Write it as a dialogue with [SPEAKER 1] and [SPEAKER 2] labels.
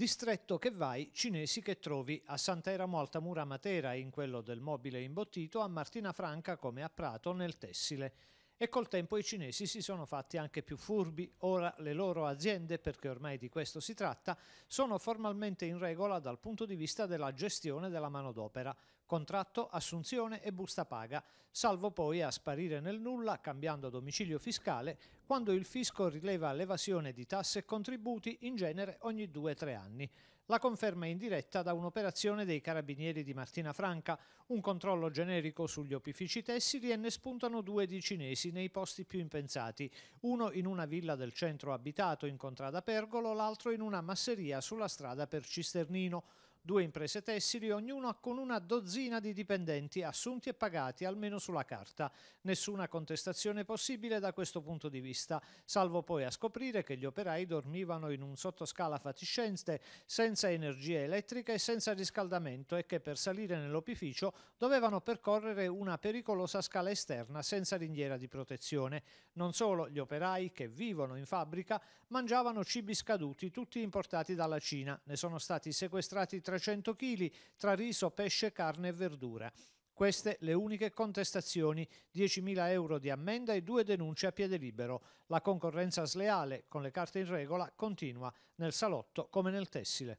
[SPEAKER 1] Distretto che vai, cinesi che trovi a Sant'Eramo Altamura Matera in quello del mobile imbottito, a Martina Franca come a Prato nel tessile. E col tempo i cinesi si sono fatti anche più furbi, ora le loro aziende, perché ormai di questo si tratta, sono formalmente in regola dal punto di vista della gestione della manodopera, contratto, assunzione e busta paga, salvo poi a sparire nel nulla, cambiando domicilio fiscale, quando il fisco rileva l'evasione di tasse e contributi in genere ogni 2-3 anni. La conferma è indiretta da un'operazione dei carabinieri di Martina Franca, un controllo generico sugli opifici tessili e ne spuntano due di cinesi nei posti più impensati, uno in una villa del centro abitato in Contrada Pergolo, l'altro in una masseria sulla strada per Cisternino due imprese tessili, ognuna con una dozzina di dipendenti assunti e pagati, almeno sulla carta. Nessuna contestazione possibile da questo punto di vista, salvo poi a scoprire che gli operai dormivano in un sottoscala fatiscente, senza energia elettrica e senza riscaldamento e che per salire nell'opificio dovevano percorrere una pericolosa scala esterna senza ringhiera di protezione. Non solo gli operai che vivono in fabbrica mangiavano cibi scaduti, tutti importati dalla Cina. Ne sono stati sequestrati 300 kg tra riso, pesce, carne e verdura. Queste le uniche contestazioni, 10.000 euro di ammenda e due denunce a piede libero. La concorrenza sleale, con le carte in regola, continua nel salotto come nel tessile.